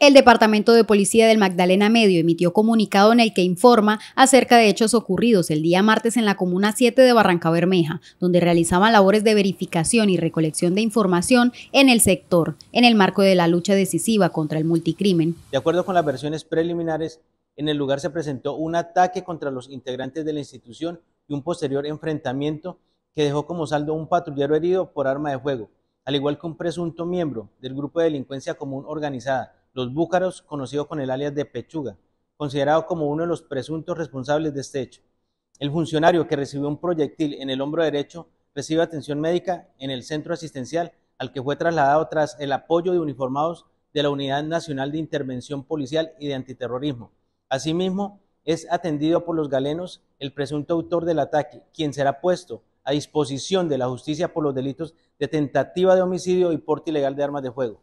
El Departamento de Policía del Magdalena Medio emitió comunicado en el que informa acerca de hechos ocurridos el día martes en la Comuna 7 de Barranca Bermeja, donde realizaban labores de verificación y recolección de información en el sector, en el marco de la lucha decisiva contra el multicrimen. De acuerdo con las versiones preliminares, en el lugar se presentó un ataque contra los integrantes de la institución y un posterior enfrentamiento que dejó como saldo un patrullero herido por arma de fuego, al igual que un presunto miembro del grupo de delincuencia común organizada los Búcaros, conocido con el alias de Pechuga, considerado como uno de los presuntos responsables de este hecho. El funcionario que recibió un proyectil en el hombro derecho recibe atención médica en el centro asistencial al que fue trasladado tras el apoyo de uniformados de la Unidad Nacional de Intervención Policial y de Antiterrorismo. Asimismo, es atendido por los galenos el presunto autor del ataque, quien será puesto a disposición de la justicia por los delitos de tentativa de homicidio y porte ilegal de armas de fuego.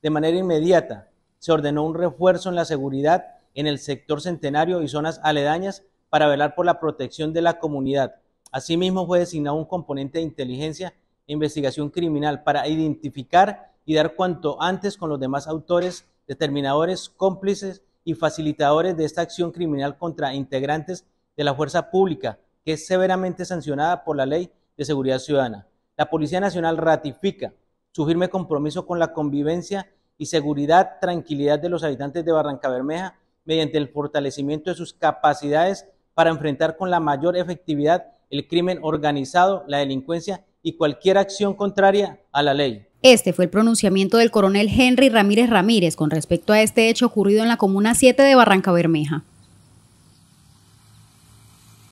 De manera inmediata, se ordenó un refuerzo en la seguridad en el sector centenario y zonas aledañas para velar por la protección de la comunidad. Asimismo, fue designado un componente de inteligencia e investigación criminal para identificar y dar cuanto antes con los demás autores, determinadores, cómplices y facilitadores de esta acción criminal contra integrantes de la fuerza pública, que es severamente sancionada por la Ley de Seguridad Ciudadana. La Policía Nacional ratifica su firme compromiso con la convivencia y seguridad, tranquilidad de los habitantes de Barranca Bermeja mediante el fortalecimiento de sus capacidades para enfrentar con la mayor efectividad el crimen organizado, la delincuencia y cualquier acción contraria a la ley. Este fue el pronunciamiento del coronel Henry Ramírez Ramírez con respecto a este hecho ocurrido en la Comuna 7 de Barranca Bermeja.